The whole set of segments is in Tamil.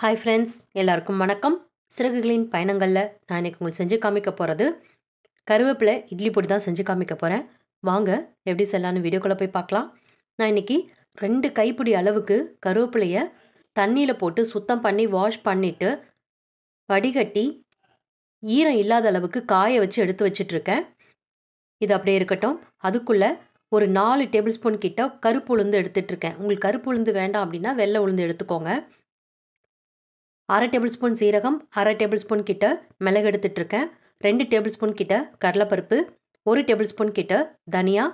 ஹாய் ஃப்ரெண்ட்ஸ் எல்லாருக்கும் வணக்கம் சிறகுகளின் பயணங்களில் நான் இன்றைக்கி உங்களுக்கு செஞ்சு காமிக்க போகிறது கருவேப்பிலை இட்லி பொடி தான் செஞ்சு காமிக்க போகிறேன் வாங்க எப்படி செல்லான்னு வீடியோக்குள்ளே போய் பார்க்கலாம் நான் இன்றைக்கி ரெண்டு கைப்பிடி அளவுக்கு கருவேப்பிலையை தண்ணியில் போட்டு சுத்தம் பண்ணி வாஷ் பண்ணிவிட்டு வடிகட்டி ஈரம் இல்லாத அளவுக்கு காய வச்சு எடுத்து வச்சிட்ருக்கேன் இது அப்படியே இருக்கட்டும் அதுக்குள்ளே ஒரு நாலு டேபிள் ஸ்பூன் கிட்ட கருப்பு உளுந்து எடுத்துகிட்ருக்கேன் உங்களுக்கு கருப்பு உளுந்து வேண்டாம் அப்படின்னா வெள்ளை உளுந்து எடுத்துக்கோங்க அரை டேபிள் ஸ்பூன் சீரகம் அரை டேபிள் ஸ்பூன் கிட்ட மிளகு எடுத்துட்ருக்கேன் ரெண்டு டேபிள் ஸ்பூன் கிட்ட கடலைப்பருப்பு ஒரு டேபிள் ஸ்பூன் கிட்ட தனியா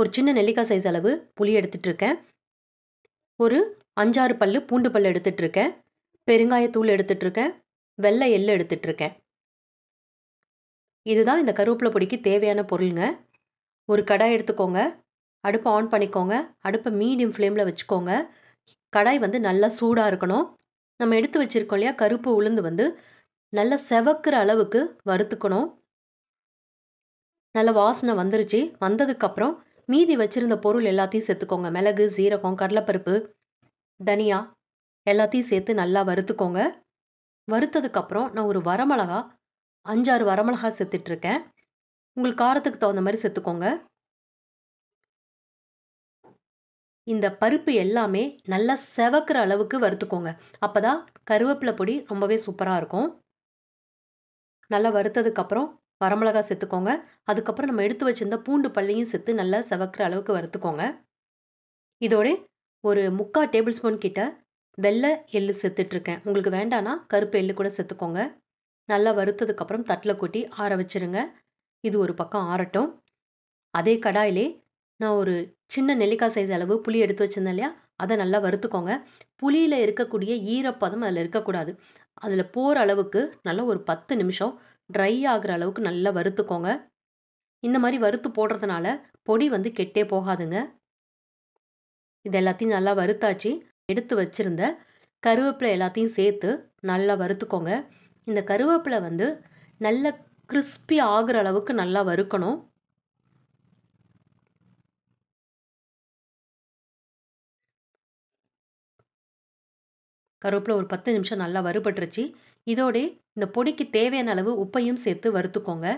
ஒரு சின்ன நெல்லிக்காய் சைஸ் அளவு புளி எடுத்துட்ருக்கேன் ஒரு அஞ்சாறு பல் பூண்டு பல் எடுத்துட்ருக்கேன் பெருங்காயத்தூள் எடுத்துட்ருக்கேன் வெள்ளை எள்ளு எடுத்துட்ருக்கேன் இதுதான் இந்த கருவேப்பிலை பொடிக்கு தேவையான பொருளுங்க ஒரு கடாய் எடுத்துக்கோங்க அடுப்பை ஆன் பண்ணிக்கோங்க அடுப்பை மீடியம் ஃப்ளேமில் வச்சுக்கோங்க கடாய் வந்து நல்லா சூடாக இருக்கணும் நம்ம எடுத்து வச்சுருக்கோம் இல்லையா கருப்பு உளுந்து வந்து நல்லா செவக்கிற அளவுக்கு வறுத்துக்கணும் நல்ல வாசனை வந்துருச்சு வந்ததுக்கப்புறம் மீதி வச்சுருந்த பொருள் எல்லாத்தையும் சேர்த்துக்கோங்க மிளகு சீரகம் கடலைப்பருப்பு தனியா எல்லாத்தையும் சேர்த்து நல்லா வறுத்துக்கோங்க வறுத்ததுக்கப்புறம் நான் ஒரு வரமிளகா அஞ்சாறு வரமிளகா செத்துட்ருக்கேன் உங்களுக்கு காரத்துக்கு தகுந்த மாதிரி செத்துக்கோங்க இந்த பருப்பு எல்லாமே நல்லா செவக்கிற அளவுக்கு வறுத்துக்கோங்க அப்போ தான் கருவேப்பிலை பொடி ரொம்பவே சூப்பராக இருக்கும் நல்லா வறுத்ததுக்கப்புறம் வரமிளகா சேர்த்துக்கோங்க அதுக்கப்புறம் நம்ம எடுத்து வச்சுருந்த பூண்டு பள்ளியும் சேர்த்து நல்லா செவக்கிற அளவுக்கு வறுத்துக்கோங்க இதோட ஒரு முக்கால் டேபிள் ஸ்பூன் கிட்ட வெள்ளை எள்ளு செத்துட்ருக்கேன் உங்களுக்கு வேண்டானா கருப்பு எள்ளு கூட செத்துக்கோங்க நல்லா வறுத்ததுக்கப்புறம் தட்டில் கொட்டி ஆற வச்சுருங்க இது ஒரு பக்கம் ஆறட்டும் அதே கடாயிலே நான் ஒரு சின்ன நெல்லிக்காய் சைஸ் அளவு புளி எடுத்து வச்சுருந்தேன் இல்லையா அதை நல்லா வறுத்துக்கோங்க புளியில் இருக்கக்கூடிய ஈரப்பதம் அதில் இருக்கக்கூடாது அதில் போகிற அளவுக்கு நல்லா ஒரு பத்து நிமிஷம் ட்ரை ஆகிற அளவுக்கு நல்லா வறுத்துக்கோங்க இந்த மாதிரி வறுத்து போடுறதுனால பொடி வந்து கெட்டே போகாதுங்க இது எல்லாத்தையும் நல்லா வறுத்தாச்சு எடுத்து வச்சுருந்த கருவேப்பிலை எல்லாத்தையும் சேர்த்து நல்லா வறுத்துக்கோங்க இந்த கருவேப்பிலை வந்து நல்ல கிறிஸ்பி ஆகுற அளவுக்கு நல்லா வறுக்கணும் கருவேப்பிலை ஒரு பத்து நிமிஷம் நல்லா வறுபட்டுருச்சு இதோடு இந்த பொடிக்கு தேவையான அளவு உப்பையும் சேர்த்து வறுத்துக்கோங்க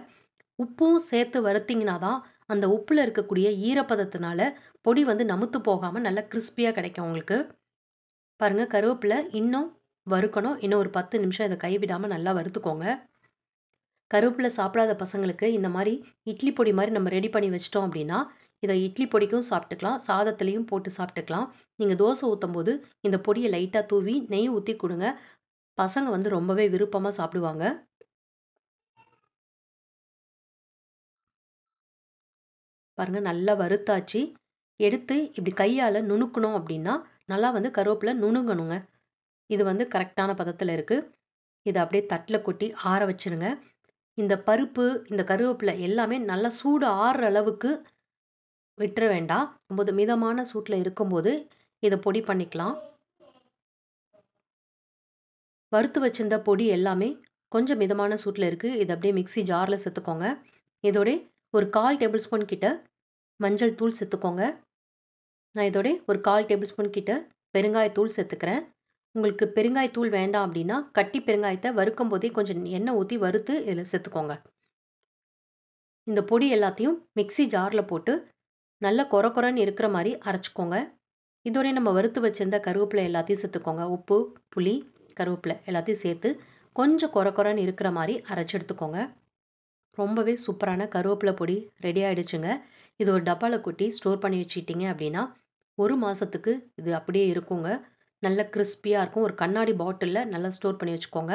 உப்பும் சேர்த்து வறுத்திங்கன்னா தான் அந்த உப்பில் இருக்கக்கூடிய ஈரப்பதத்தினால பொடி வந்து நமுத்து போகாமல் நல்லா கிறிஸ்பியாக கிடைக்கும் உங்களுக்கு பாருங்கள் கருவேப்பிலை இன்னும் வறுக்கணும் இன்னும் ஒரு பத்து நிமிஷம் இதை கைவிடாமல் நல்லா வறுத்துக்கோங்க கருவேப்பிலை சாப்பிடாத பசங்களுக்கு இந்த மாதிரி இட்லி பொடி மாதிரி நம்ம ரெடி பண்ணி வச்சிட்டோம் அப்படின்னா இதை இட்லி பொடிக்கும் சாப்பிட்டுக்கலாம் சாதத்துலேயும் போட்டு சாப்பிட்டுக்கலாம் நீங்கள் தோசை ஊற்றும் போது இந்த பொடியை லைட்டாக தூவி நெய் ஊற்றி கொடுங்க பசங்க வந்து ரொம்பவே விருப்பமாக சாப்பிடுவாங்க பாருங்கள் நல்லா வறுத்தாச்சு எடுத்து இப்படி கையால் நுணுக்கணும் அப்படின்னா நல்லா வந்து கருவேப்பில் நுணுங்கணுங்க இது வந்து கரெக்டான பதத்தில் இருக்குது இதை அப்படியே தட்டில் கொட்டி ஆற வச்சுருங்க இந்த பருப்பு இந்த கருவேப்பிலை எல்லாமே நல்லா சூடு ஆறுற அளவுக்கு விட்டுற வேண்டாம் ஒம்பது மிதமான சூட்டில் இருக்கும்போது இதை பொடி பண்ணிக்கலாம் வறுத்து வச்சிருந்த பொடி எல்லாமே கொஞ்சம் மிதமான சூட்டில் இருக்குது இதை அப்படியே மிக்சி ஜாரில் சேர்த்துக்கோங்க இதோடய ஒரு கால் டேபிள் ஸ்பூன் கிட்ட மஞ்சள் தூள் சேர்த்துக்கோங்க நான் இதோடய ஒரு கால் டேபிள் ஸ்பூன் கிட்ட பெருங்காயத்தூள் சேர்த்துக்கிறேன் உங்களுக்கு பெருங்காயத்தூள் வேண்டாம் அப்படின்னா கட்டி பெருங்காயத்தை வறுக்கும் போதே கொஞ்சம் எண்ணெய் ஊற்றி வறுத்து இதில் சேர்த்துக்கோங்க இந்த பொடி எல்லாத்தையும் மிக்சி ஜாரில் போட்டு நல்ல குற குறன்னு இருக்கிற மாதிரி அரைச்சிக்கோங்க இதோடய நம்ம வறுத்து வச்சுருந்த கருவேப்பிலை எல்லாத்தையும் சேர்த்துக்கோங்க உப்பு புளி கருவேப்பிலை எல்லாத்தையும் சேர்த்து கொஞ்சம் குற குறன்னு இருக்கிற மாதிரி அரைச்சி எடுத்துக்கோங்க ரொம்பவே சூப்பரான கருவேப்பிலை பொடி ரெடி ஆகிடுச்சுங்க இது ஒரு டப்பாவில் கொட்டி ஸ்டோர் பண்ணி வச்சுக்கிட்டிங்க அப்படின்னா ஒரு மாதத்துக்கு இது அப்படியே இருக்குங்க நல்ல கிறிஸ்பியாக இருக்கும் ஒரு கண்ணாடி பாட்டிலில் நல்லா ஸ்டோர் பண்ணி வச்சுக்கோங்க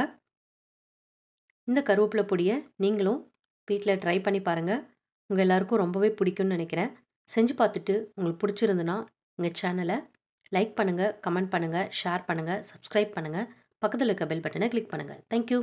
இந்த கருவேப்பிலை பொடியை நீங்களும் வீட்டில் ட்ரை பண்ணி பாருங்கள் உங்கள் எல்லாருக்கும் ரொம்பவே பிடிக்கும்னு நினைக்கிறேன் செஞ்சு பார்த்துட்டு உங்களுக்கு பிடிச்சிருந்துன்னா எங்கள் சேனலை லைக் பண்ணுங்கள் கமெண்ட் பண்ணுங்கள் ஷேர் பண்ணுங்கள் சப்ஸ்கிரைப் பண்ணுங்கள் பக்கத்தில் இருக்க பெல் பட்டனை கிளிக் பண்ணுங்கள் தேங்க்யூ